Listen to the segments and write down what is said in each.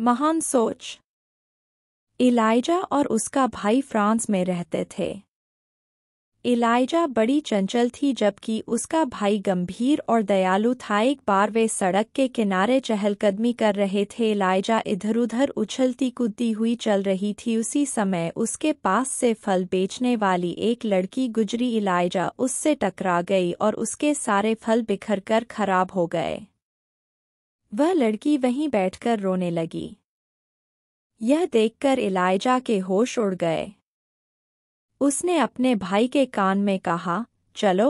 महान सोच इलाइजा और उसका भाई फ्रांस में रहते थे इलाइजा बड़ी चंचल थी जबकि उसका भाई गंभीर और दयालु था एक बार वे सड़क के किनारे चहलकदमी कर रहे थे इलाइजा इधर उधर उछलती कूदती हुई चल रही थी उसी समय उसके पास से फल बेचने वाली एक लड़की गुजरी इलाइजा उससे टकरा गई और उसके सारे फल बिखरकर खराब हो गए वह लड़की वहीं बैठकर रोने लगी यह देखकर इलायजा के होश उड़ गए उसने अपने भाई के कान में कहा चलो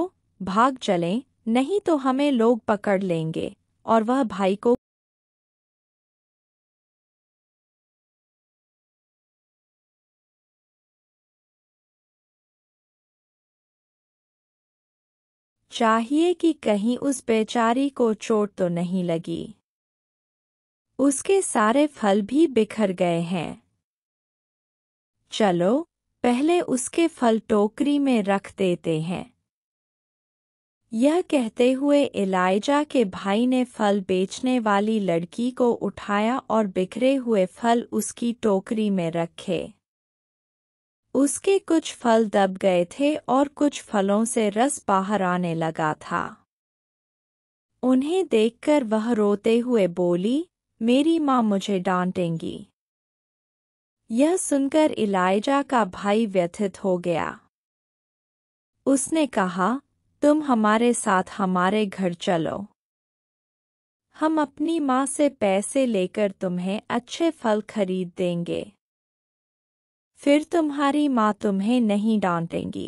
भाग चलें नहीं तो हमें लोग पकड़ लेंगे और वह भाई को चाहिए कि कहीं उस बेचारी को चोट तो नहीं लगी उसके सारे फल भी बिखर गए हैं चलो पहले उसके फल टोकरी में रख देते हैं यह कहते हुए इलाइजा के भाई ने फल बेचने वाली लड़की को उठाया और बिखरे हुए फल उसकी टोकरी में रखे उसके कुछ फल दब गए थे और कुछ फलों से रस बाहर आने लगा था उन्हें देखकर वह रोते हुए बोली मेरी माँ मुझे डांटेंगी यह सुनकर इलायजा का भाई व्यथित हो गया उसने कहा तुम हमारे साथ हमारे घर चलो हम अपनी माँ से पैसे लेकर तुम्हें अच्छे फल खरीद देंगे फिर तुम्हारी माँ तुम्हें नहीं डांटेंगी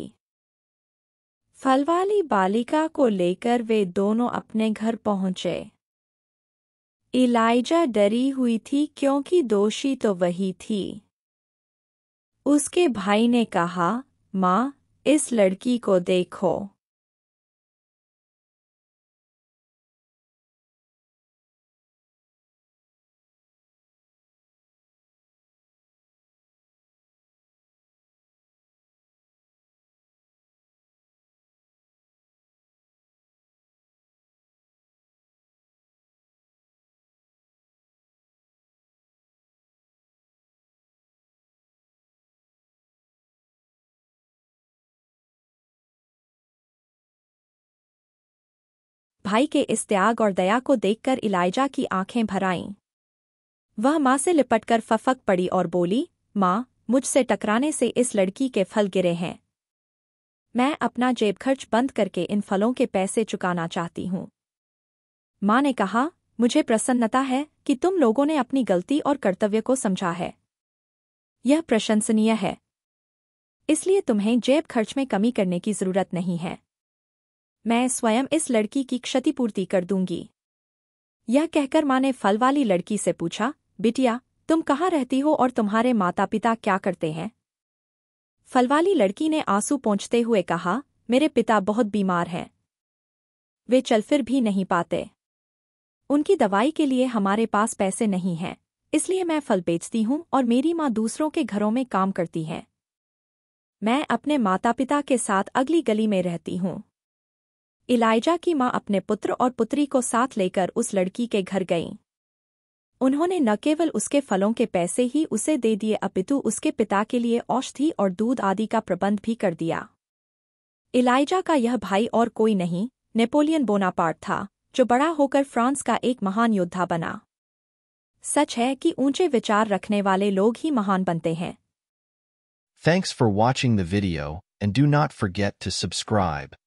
फल वाली बालिका को लेकर वे दोनों अपने घर पहुंचे इलाइजा डरी हुई थी क्योंकि दोषी तो वही थी उसके भाई ने कहा माँ इस लड़की को देखो भाई के इस त्याग और दया को देखकर इलाइजा की आंखें भर आईं वह माँ से लिपटकर फफक पड़ी और बोली माँ मुझसे टकराने से इस लड़की के फल गिरे हैं मैं अपना जेब खर्च बंद करके इन फलों के पैसे चुकाना चाहती हूँ माँ ने कहा मुझे प्रसन्नता है कि तुम लोगों ने अपनी गलती और कर्तव्य को समझा है यह प्रशंसनीय है इसलिए तुम्हें जेब खर्च में कमी करने की जरूरत नहीं है मैं स्वयं इस लड़की की क्षतिपूर्ति कर दूंगी यह कहकर माँ ने फल वाली लड़की से पूछा बिटिया तुम कहाँ रहती हो और तुम्हारे माता पिता क्या करते हैं फलवाली लड़की ने आंसू पहुँचते हुए कहा मेरे पिता बहुत बीमार हैं वे चल फिर भी नहीं पाते उनकी दवाई के लिए हमारे पास पैसे नहीं हैं इसलिए मैं फल बेचती हूँ और मेरी माँ दूसरों के घरों में काम करती हैं मैं अपने माता पिता के साथ अगली गली में रहती हूँ इलाइजा की मां अपने पुत्र और पुत्री को साथ लेकर उस लड़की के घर गईं उन्होंने न केवल उसके फलों के पैसे ही उसे दे दिए अपितु उसके पिता के लिए औषधि और दूध आदि का प्रबंध भी कर दिया इलाइजा का यह भाई और कोई नहीं नेपोलियन बोनापार्ट था जो बड़ा होकर फ्रांस का एक महान योद्धा बना सच है कि ऊंचे विचार रखने वाले लोग ही महान बनते हैं thanks for watching the video and do not forget to subscribe